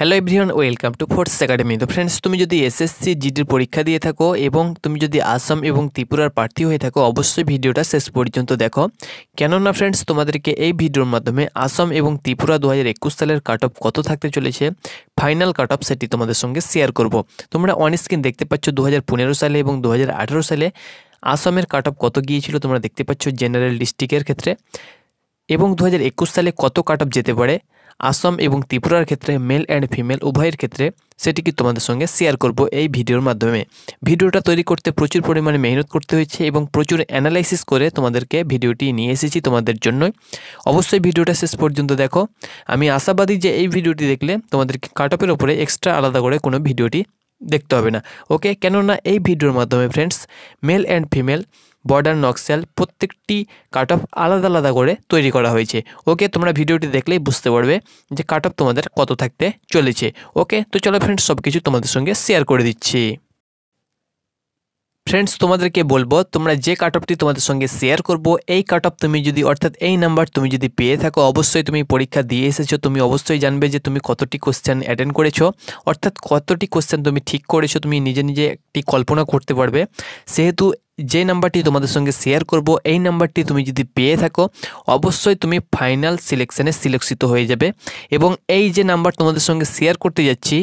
hello everyone welcome to Force academy তো friends তুমি যদি এসএসসি জিডির পরীক্ষা দিয়ে থাকো এবং তুমি যদি আসাম এবং ত্রিপুরার প্রার্থী হয়ে থাকো অবশ্যই ভিডিওটা শেষ পর্যন্ত দেখো কেননা ফ্রেন্ডস তোমাদেরকে এই ভিডিওর মাধ্যমে আসাম এবং ত্রিপুরা দু সালের কাট অফ কত থাকতে চলেছে ফাইনাল কাট অফ সেটি তোমাদের সঙ্গে শেয়ার করব তোমরা অন স্ক্রিন দেখতে পাচ্ছ দু সালে এবং দু সালে আসামের কাট অফ কত গিয়েছিল তোমরা দেখতে পাচ্ছ জেনারেল ডিস্ট্রিক্টের ক্ষেত্রে এবং দু সালে কত কাট যেতে পারে আসাম এবং ত্রিপুরার ক্ষেত্রে মেল অ্যান্ড ফিমেল উভয়ের ক্ষেত্রে সেটিকে তোমাদের সঙ্গে শেয়ার করব এই ভিডিওর মাধ্যমে ভিডিওটা তৈরি করতে প্রচুর পরিমাণে মেহনত করতে হয়েছে এবং প্রচুর অ্যানালাইসিস করে তোমাদেরকে ভিডিওটি নিয়ে এসেছি তোমাদের জন্য অবশ্যই ভিডিওটা শেষ পর্যন্ত দেখো আমি আশাবাদী যে এই ভিডিওটি দেখলে তোমাদেরকে কাট অফের ওপরে এক্সট্রা আলাদা করে কোনো ভিডিওটি দেখতে হবে না ওকে কেননা এই ভিডিওর মাধ্যমে friends male and female border Naxal প্রত্যেকটি কাট অফ আলাদা আলাদা করে তৈরি করা হয়েছে ওকে তোমরা ভিডিওটি দেখলেই বুঝতে পারবে যে কাট অফ তোমাদের কত থাকতে চলেছে ওকে তো চলো ফ্রেন্ডস সব কিছু তোমাদের সঙ্গে শেয়ার করে দিচ্ছি ফ্রেন্ডস তোমাদেরকে বলবো তোমরা যে কাট অফটি তোমাদের সঙ্গে শেয়ার করব এই কাট অফ তুমি যদি অর্থাৎ এই নাম্বার তুমি যদি পেয়ে থাকো অবশ্যই তুমি পরীক্ষা দিয়ে এসেছো তুমি অবশ্যই জানবে যে তুমি কতটি কোশ্চেন অ্যাটেন্ড করেছো অর্থাৎ কতটি কোশ্চেন তুমি ঠিক করেছো তুমি নিজে নিজে একটি কল্পনা করতে পারবে সেহেতু যে নাম্বারটি তোমাদের সঙ্গে শেয়ার করব এই নাম্বারটি তুমি যদি পেয়ে থাকো অবশ্যই তুমি ফাইনাল সিলেকশানে সিলেকশিত হয়ে যাবে এবং এই যে নাম্বার তোমাদের সঙ্গে শেয়ার করতে যাচ্ছি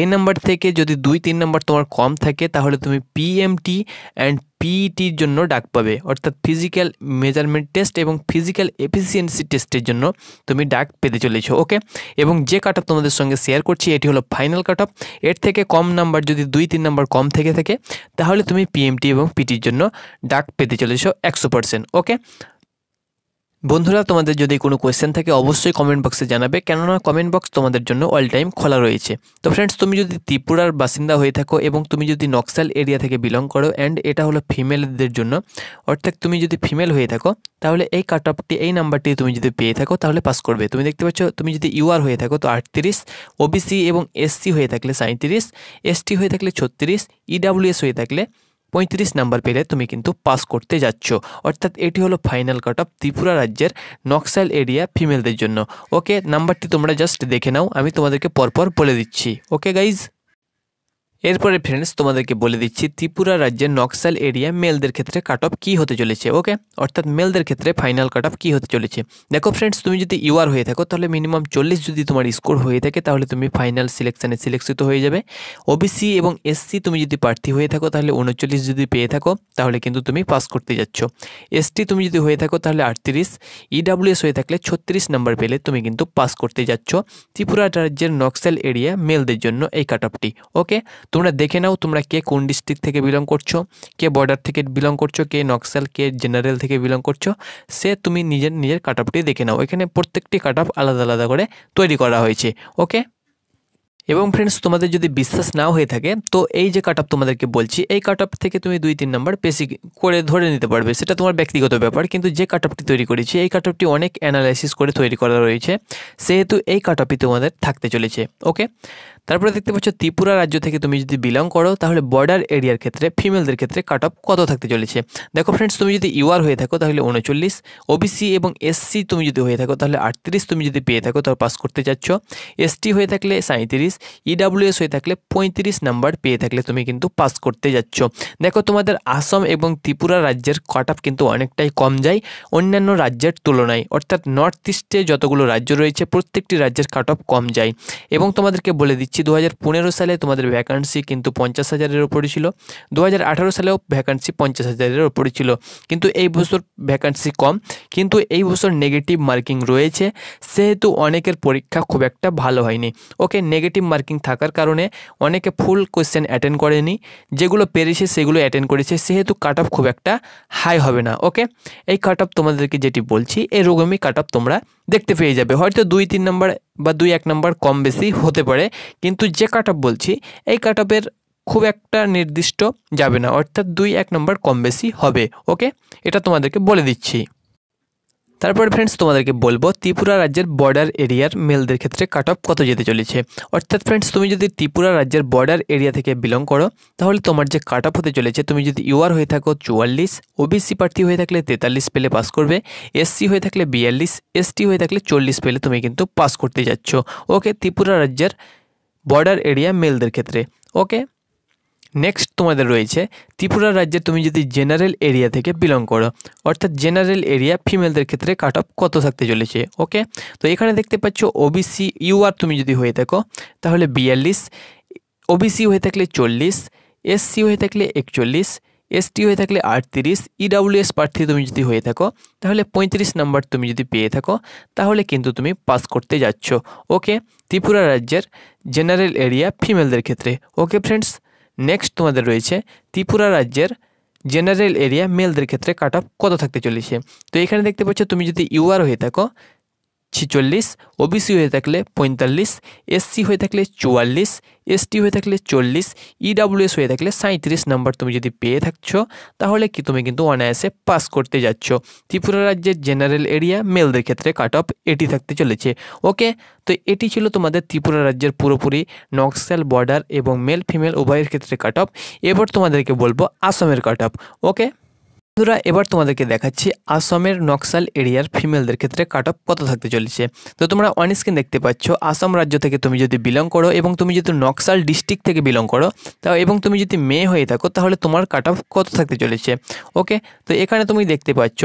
এই নাম্বার থেকে যদি দুই তিন নাম্বার তোমার কম থাকে তাহলে তুমি পিএমটি অ্যান্ড পিইটির e জন্য ডাক পাবে অর্থাৎ ফিজিক্যাল মেজারমেন্ট টেস্ট এবং ফিজিক্যাল এফিসিয়েন্সি টেস্টের জন্য তুমি ডাক পেতে চলেছ ওকে এবং যে কাট তোমাদের সঙ্গে শেয়ার করছি এটি হলো ফাইনাল কাট এর থেকে কম নাম্বার যদি দুই তিন নাম্বার কম থেকে থাকে তাহলে তুমি পিএমটি এবং পিটির জন্য ডাক পেতে চলেছ একশো পার্সেন্ট ওকে বন্ধুরা তোমাদের যদি কোনো কোয়েশ্চেন থাকে অবশ্যই কমেন্ট বক্সে জানাবে কেননা কমেন্ট বক্স তোমাদের জন্য অল টাইম খোলা রয়েছে তো ফ্রেন্ডস তুমি যদি ত্রিপুরার বাসিন্দা হয়ে থাকো এবং তুমি যদি নকশাল এরিয়া থেকে বিলং করো অ্যান্ড এটা হলো ফিমেলদের জন্য অর্থাৎ তুমি যদি ফিমেল হয়ে থাকো তাহলে এই কাট অফটি এই নাম্বারটি তুমি যদি পেয়ে থাকো তাহলে পাস করবে তুমি দেখতে পাচ্ছ তুমি যদি ইউআর হয়ে থাকো তো আটত্রিশ ওবিসি এবং এসসি হয়ে থাকলে সাঁত্রিশ এসটি হয়ে থাকলে ছত্রিশ ইডাব্লিউএস e হয়ে থাকলে পঁয়ত্রিশ নাম্বার পেলে তুমি কিন্তু পাস করতে যাচ্ছ অর্থাৎ এটি হলো ফাইনাল কাট অফ ত্রিপুরা রাজ্যের নকশাল এরিয়া ফিমেলদের জন্য ওকে নাম্বারটি তোমরা জাস্ট দেখে নাও আমি তোমাদেরকে পরপর বলে দিচ্ছি ওকে গাইজ এরপরে ফ্রেন্ডস তোমাদেরকে বলে দিচ্ছি ত্রিপুরা রাজ্যের নকশাল এরিয়া মেলদের ক্ষেত্রে কাট অফ কী হতে চলেছে ওকে অর্থাৎ মেলদের ক্ষেত্রে ফাইনাল কাট অফ কী হতে চলেছে দেখো ফ্রেন্ডস তুমি যদি ইউআর হয়ে থাকো তাহলে মিনিমাম চল্লিশ যদি তোমার স্কোর হয়ে থাকে তাহলে তুমি ফাইনাল সিলেকশানে সিলেকশিত হয়ে যাবে ওবিসি এবং এসসি তুমি যদি প্রার্থী হয়ে থাকো তাহলে উনচল্লিশ যদি পেয়ে থাকো তাহলে কিন্তু তুমি পাস করতে যাচ্ছ এসটি তুমি যদি হয়ে থাকো তাহলে আটত্রিশ ইডাব্লিউএস e হয়ে থাকলে ছত্রিশ নাম্বার পেলে তুমি কিন্তু পাস করতে যাচ্ছ ত্রিপুরা রাজ্যের নকশাল এরিয়া মেলদের জন্য এই কাট অফটি ওকে তোমরা দেখে নাও তোমরা কে কোন ডিস্ট্রিক্ট থেকে বিলং করছো কে বর্ডার থেকে বিলং করছো কে নকশাল কে জেনারেল থেকে বিলং করছো সে তুমি নিজের নিজের কাট আপটি দেখে নাও এখানে প্রত্যেকটি কাট আপ আলাদা আলাদা করে তৈরি করা হয়েছে ওকে এবং ফ্রেন্ডস তোমাদের যদি বিশ্বাস নাও হয়ে থাকে তো এই যে কাট তোমাদেরকে বলছি এই কাট থেকে তুমি দুই তিন নম্বর বেশি করে ধরে নিতে পারবে সেটা তোমার ব্যক্তিগত ব্যাপার কিন্তু যে কাট তৈরি করেছি এই কাট অনেক অ্যানালাইসিস করে তৈরি করা রয়েছে সেহেতু এই কাট তোমাদের থাকতে চলেছে ওকে তারপরে দেখতে পাচ্ছ ত্রিপুরা রাজ্য থেকে তুমি যদি বিলং করো তাহলে বর্ডার এরিয়ার ক্ষেত্রে ফিমেলদের ক্ষেত্রে কাট অফ কত থাকতে চলেছে দেখো ফ্রেন্ডস তুমি যদি ইউআর হয়ে থাকো তাহলে উনচল্লিশ ওবিসি এবং এসসি তুমি যদি হয়ে থাকো তাহলে আটত্রিশ তুমি যদি পেয়ে থাকো তাহলে পাস করতে চাচ্ছ এসটি হয়ে থাকলে সাঁত্রিশ ইডাব্লিউএস e হয়ে থাকলে পঁয়ত্রিশ নাম্বার পেয়ে থাকলে তুমি কিন্তু পাস করতে যাচ্ছ দেখো তোমাদের আসাম এবং ত্রিপুরা রাজ্যের কাট অফ কিন্তু অনেকটাই কম যায় অন্যান্য রাজ্যের তুলনায় অর্থাৎ নর্থ ইস্টে যতগুলো রাজ্য রয়েছে প্রত্যেকটি রাজ্যের কাট অফ কম যায় এবং তোমাদেরকে বলে দিচ্ছি দিচ্ছি দু সালে তোমাদের ভ্যাকান্সি কিন্তু পঞ্চাশ হাজারের ওপরে ছিল দু সালেও ভ্যাকান্সি পঞ্চাশ হাজারের ওপরে ছিল কিন্তু এই বছর ভ্যাকান্সি কম কিন্তু এই বছর নেগেটিভ মার্কিং রয়েছে সেহেতু অনেকের পরীক্ষা খুব একটা ভালো হয়নি ওকে নেগেটিভ মার্কিং থাকার কারণে অনেকে ফুল কোয়েশ্চেন অ্যাটেন্ড করেনি যেগুলো পেরেছে সেগুলো অ্যাটেন্ড করেছে সেহেতু কাট অফ খুব একটা হাই হবে না ওকে এই কাট অফ তোমাদেরকে যেটি বলছি এরকমই কাট অফ তোমরা দেখতে পেয়ে যাবে হয়তো দুই তিন নম্বর বা দুই এক নম্বর কম বেশি হতে পারে কিন্তু যে কাট বলছি এই কাট খুব একটা নির্দিষ্ট যাবে না অর্থাৎ দুই এক নম্বর কম বেশি হবে ওকে এটা তোমাদেরকে বলে দিচ্ছি তারপরে ফ্রেন্ডস তোমাদেরকে বলবো ত্রিপুরা রাজ্যের বর্ডার এরিয়ার মেলদের ক্ষেত্রে কাট অফ কত যেতে চলেছে অর্থাৎ ফ্রেন্ডস তুমি যদি ত্রিপুরা রাজ্যের বর্ডার এরিয়া থেকে বিলং করো তাহলে তোমার যে কাট অফ হতে চলেছে তুমি যদি ইউআর হয়ে থাকো চুয়াল্লিশ ওবিসি প্রার্থী হয়ে থাকলে তেতাল্লিশ পেলে পাস করবে এসসি হয়ে থাকলে বিয়াল্লিশ এসটি হয়ে থাকলে চল্লিশ পেলে তুমি কিন্তু পাস করতে যাচ্ছ ওকে ত্রিপুরা রাজ্যের বর্ডার এরিয়া মেলদের ক্ষেত্রে ওকে নেক্সট তোমাদের রয়েছে ত্রিপুরা রাজ্যে তুমি যদি জেনারেল এরিয়া থেকে বিলং করো অর্থাৎ জেনারেল এরিয়া ফিমেলদের ক্ষেত্রে কাট অফ কত থাকতে চলেছে ওকে তো এখানে দেখতে পাচ্ছ ওবিসি ইউআর তুমি যদি হয়ে থাকো তাহলে বিয়াল্লিশ ওবিসি হয়ে থাকলে চল্লিশ এসসি হয়ে থাকলে একচল্লিশ এসটি হয়ে থাকলে আটত্রিশ ইডাব্লিউএস e প্রার্থী তুমি যদি হয়ে থাকো তাহলে পঁয়ত্রিশ নাম্বার তুমি যদি পেয়ে থাকো তাহলে কিন্তু তুমি পাস করতে যাচ্ছ ওকে ত্রিপুরা রাজ্যের জেনারেল এরিয়া ফিমেলদের ক্ষেত্রে ওকে ফ্রেন্ডস নেক্সট তোমাদের রয়েছে ত্রিপুরা রাজ্যের জেনারেল এরিয়া মেলদের ক্ষেত্রে কাট অফ কত থাকতে চলেছে তো এখানে দেখতে পাচ্ছ তুমি যদি ইউআর হয়ে থাকো ছিচল্লিশ ওবিসি হয়ে থাকলে পঁয়তাল্লিশ এসসি হয়ে থাকলে চুয়াল্লিশ এসটি হয়ে থাকলে চল্লিশ ইডাব্লিউএস e হয়ে থাকলে সাঁত্রিশ নাম্বার তুমি যদি পেয়ে থাকছো তাহলে কি তুমি কিন্তু অনায়াসে পাস করতে যাচ্ছ ত্রিপুরা রাজ্যের জেনারেল এরিয়া মেলদের ক্ষেত্রে কাট অফ এটি থাকতে চলেছে ওকে তো এটি ছিল তোমাদের ত্রিপুরা রাজ্যের পুরোপুরি নক্সাল বর্ডার এবং মেল ফিমেল উভয়ের ক্ষেত্রে কাট অফ এবার তোমাদেরকে বলবো আসামের কাট অফ ওকে বন্ধুরা এবার তোমাদেরকে দেখাচ্ছি আসামের নকশাল এরিয়ার ফিমেলদের ক্ষেত্রে কাট অফ কত থাকতে চলেছে তো তোমরা অন স্ক্রিন দেখতে পাচ্ছ আসাম রাজ্য থেকে তুমি যদি বিলং করো এবং তুমি যদি নকশাল ডিস্ট্রিক্ট থেকে বিলং করো তা এবং তুমি যদি মেয়ে হয়ে থাকো তাহলে তোমার কাট অফ কত থাকতে চলেছে ওকে তো এখানে তুমি দেখতে পাচ্ছ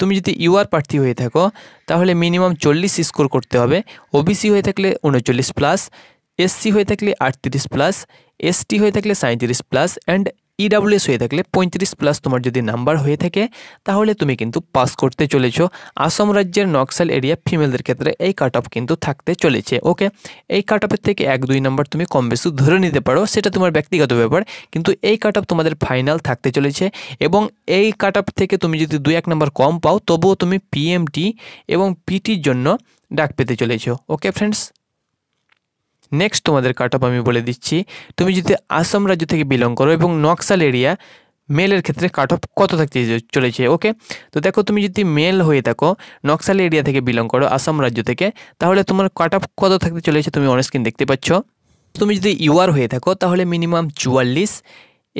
তুমি যদি ইউআর প্রার্থী হয়ে থাকো তাহলে মিনিমাম চল্লিশ স্কোর করতে হবে ওবিসি হয়ে থাকলে উনচল্লিশ প্লাস এসসি হয়ে থাকলে আটত্রিশ প্লাস এসটি হয়ে থাকলে সাঁত্রিশ প্লাস অ্যান্ড ইডাব্লিউএস e হয়ে থাকলে পঁয়ত্রিশ প্লাস তোমার যদি নাম্বার হয়ে থাকে তাহলে তুমি কিন্তু পাস করতে চলেছ আসাম রাজ্যের নকশাল এরিয়া ফিমেলদের ক্ষেত্রে এই কাট অফ কিন্তু থাকতে চলেছে ওকে এই কাট অফের থেকে এক দুই নাম্বার তুমি কম বেশি ধরে নিতে পারো সেটা তোমার ব্যক্তিগত ব্যাপার কিন্তু এই কাট অফ তোমাদের ফাইনাল থাকতে চলেছে এবং এই কাট অফ থেকে তুমি যদি দুই এক নাম্বার কম পাও তবুও তুমি পিএমটি এবং পিটির জন্য ডাক পেতে চলেছ ওকে ফ্রেন্ডস নেক্সট তোমাদের কাট অফ আমি বলে দিচ্ছি তুমি যদি আসাম রাজ্য থেকে বিলং করো এবং নকশাল এরিয়া মেলের ক্ষেত্রে কাট অফ কত থাকতে চলেছে ওকে তো দেখো তুমি যদি মেল হয়ে থাকো নকশাল এরিয়া থেকে বিলং করো আসাম রাজ্য থেকে তাহলে তোমার কাট অফ কত থাকতে চলেছে তুমি অনস্ক্রিন দেখতে পাচ্ছ তুমি যদি ইউআর হয়ে থাকো তাহলে মিনিমাম চুয়াল্লিশ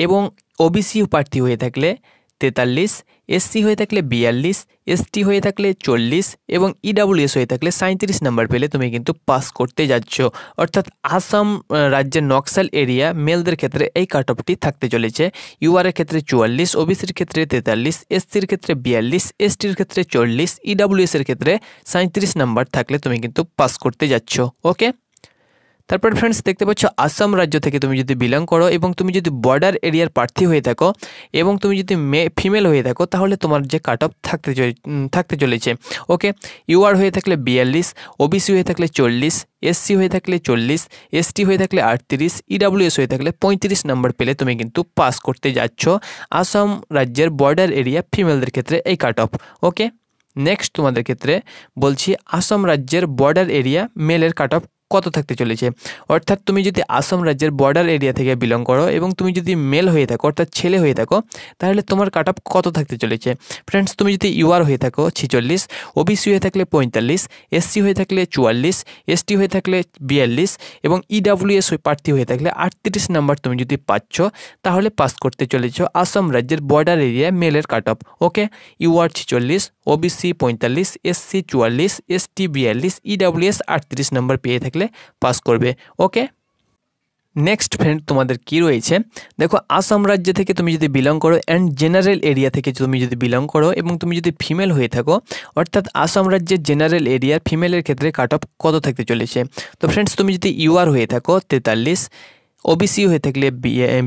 এবং ওবিসি প্রার্থী হয়ে থাকলে তেতাল্লিশ এসসি হয়ে থাকলে বিয়াল্লিশ এসটি হয়ে থাকলে চল্লিশ এবং ইডাব্লিউএস e হয়ে থাকলে সাঁত্রিশ নাম্বার পেলে তুমি কিন্তু পাস করতে যাচ্ছ অর্থাৎ আসাম রাজ্যের নকশাল এরিয়া মেলদের ক্ষেত্রে এই কাট অফটি থাকতে চলেছে ইউআরের ক্ষেত্রে চুয়াল্লিশ ওবিসির ক্ষেত্রে তেতাল্লিশ এসসির ক্ষেত্রে বিয়াল্লিশ এসটির ক্ষেত্রে চল্লিশ ইডাব্লিউএসের e ক্ষেত্রে সাঁত্রিশ নাম্বার থাকলে তুমি কিন্তু পাস করতে যাচ্ছ ওকে তারপর ফ্রেন্ডস দেখতে পাচ্ছ আসাম রাজ্য থেকে তুমি যদি বিলং করো এবং তুমি যদি বর্ডার এরিয়ার প্রার্থী হয়ে থাকো এবং তুমি যদি মে ফিমেল হয়ে থাকো তাহলে তোমার যে কাট অফ থাকতে থাকতে চলেছে ওকে ইউআর হয়ে থাকলে বিয়াল্লিশ ওবিসি হয়ে থাকলে চল্লিশ এসসি হয়ে থাকলে চল্লিশ এসটি হয়ে থাকলে আটত্রিশ ইডাব্লিউএস e হয়ে থাকলে পঁয়ত্রিশ নম্বর পেলে তুমি কিন্তু পাস করতে যাচ্ছ আসাম রাজ্যের বর্ডার এরিয়া ফিমেলদের ক্ষেত্রে এই কাট অফ ওকে নেক্সট তোমাদের ক্ষেত্রে বলছি আসাম রাজ্যের বর্ডার এরিয়া মেলের কাট অফ কত থাকতে চলেছে অর্থাৎ তুমি যদি আসাম রাজ্যের বর্ডার এরিয়া থেকে বিলং করো এবং তুমি যদি মেল হয়ে থাকো অর্থাৎ ছেলে হয়ে থাকো তাহলে তোমার কাট কত থাকতে চলেছে ফ্রেন্ডস তুমি যদি ইউআর হয়ে থাকো ছেচল্লিশ ওবিসি হয়ে থাকলে পঁয়তাল্লিশ এসসি হয়ে থাকলে চুয়াল্লিশ এসটি হয়ে থাকলে বিয়াল্লিশ এবং ইডাব্লিউএস প্রার্থী হয়ে থাকলে আটত্রিশ নাম্বার তুমি যদি পাচ্ছ তাহলে পাস করতে চলেছ আসাম রাজ্যের বর্ডার এরিয়া মেলের কাট অফ ওকে ইউআর ছেচল্লিশ ওবিসি পঁয়তাল্লিশ এসসি চুয়াল্লিশ এসটি বিয়াল্লিশ ইডাব্লিউএস আটত্রিশ নাম্বার পেয়ে থাকে থাকলে পাস করবে ওকে নেক্সট ফ্রেন্ড তোমাদের কি রয়েছে দেখো আসাম রাজ্য থেকে তুমি যদি বিলং করো অ্যান্ড জেনারেল এরিয়া থেকে তুমি যদি বিলং করো এবং তুমি যদি ফিমেল হয়ে থাকো অর্থাৎ আসাম রাজ্যের জেনারেল এরিয়ার ফিমেলের ক্ষেত্রে কাট অফ কত থাকতে চলেছে তো ফ্রেন্ডস তুমি যদি ইউআর হয়ে থাকো তেতাল্লিশ ওবিসি হয়ে থাকলে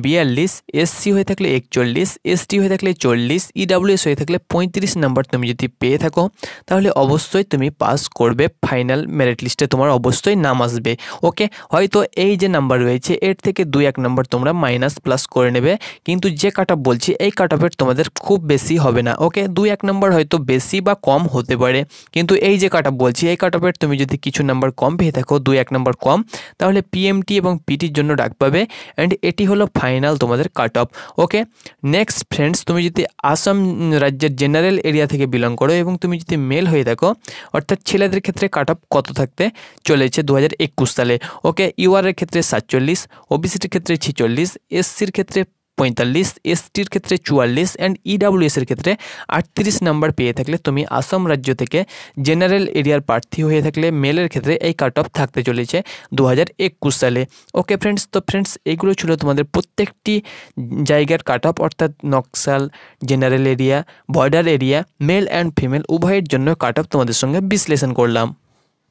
বিয়াল্লিশ এসসি হয়ে থাকলে একচল্লিশ এসটি হয়ে থাকলে চল্লিশ ইডাব্লিউএস e হয়ে থাকলে পঁয়ত্রিশ নাম্বার তুমি যদি পেয়ে থাকো তাহলে অবশ্যই তুমি পাস করবে ফাইনাল মেরিট লিস্টে তোমার অবশ্যই নাম আসবে ওকে হয়তো এই যে নাম্বার রয়েছে এর থেকে দুই এক নাম্বার তোমরা মাইনাস প্লাস করে নেবে কিন্তু যে কাট অফ বলছি এই কাট অফের তোমাদের খুব বেশি হবে না ওকে দুই এক নাম্বার হয়তো বেশি বা কম হতে পারে কিন্তু এই যে কাট অফ বলছি এই কাট অফের তুমি যদি কিছু নাম্বার কম পেয়ে থাকো দুই এক নাম্বার কম তাহলে পিএমটি এবং পিটির জন্য ডাকবে পাবে অ্যান্ড এটি হলো ফাইনাল তোমাদের cut off okay next friends তুমি যদি আসাম রাজ্যের জেনারেল এরিয়া থেকে বিলং করো এবং তুমি যদি মেল হয়ে থাকো অর্থাৎ ছেলেদের ক্ষেত্রে কাট অফ কত থাকতে চলেছে দু সালে ওকে ইউআরের ক্ষেত্রে সাতচল্লিশ ওবিসিটির ক্ষেত্রে ছিচল্লিশ এসসির ক্ষেত্রে পঁয়তাল্লিশ এসটির ক্ষেত্রে চুয়াল্লিশ অ্যান্ড ইডাব্লিউএসের e ক্ষেত্রে আটত্রিশ নাম্বার পেয়ে থাকলে তুমি আসাম রাজ্য থেকে জেনারেল এরিয়ার প্রার্থী হয়ে থাকলে মেলের ক্ষেত্রে এই কাট অফ থাকতে চলেছে দু সালে ওকে ফ্রেন্ডস তো ফ্রেন্ডস এগুলো ছিল তোমাদের প্রত্যেকটি জায়গার কাট অফ অর্থাৎ Naxal general area border area male and female উভয়ের জন্য কাট অফ তোমাদের সঙ্গে বিশ্লেষণ করলাম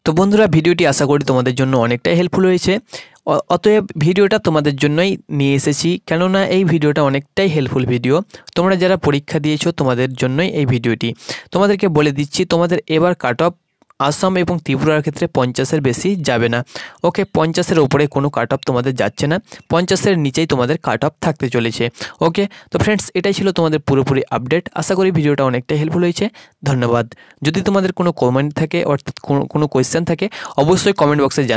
তো বন্ধুরা ভিডিওটি আশা করি তোমাদের জন্য অনেকটাই হেল্পফুল হয়েছে অতএব ভিডিওটা তোমাদের জন্যই নিয়ে এসেছি কেননা এই ভিডিওটা অনেকটাই হেল্পফুল ভিডিও তোমরা যারা পরীক্ষা দিয়েছো তোমাদের জন্যই এই ভিডিওটি তোমাদেরকে বলে দিচ্ছি তোমাদের এবার কাট অফ আসাম এবং ত্রিপুরার ক্ষেত্রে পঞ্চাশের বেশি যাবে না ওকে পঞ্চাশের ওপরে কোনো কাট অফ তোমাদের যাচ্ছে না পঞ্চাশের নিচেই তোমাদের কাট অফ থাকতে চলেছে ওকে তো ফ্রেন্ডস এটাই ছিল তোমাদের পুরোপুরি আপডেট আশা করি ভিডিওটা অনেকটা হেল্পফুল হয়েছে ধন্যবাদ যদি তোমাদের কোনো কমেন্ট থাকে অর্থাৎ কোনো কোয়েশ্চেন থাকে অবশ্যই কমেন্ট বক্সে জান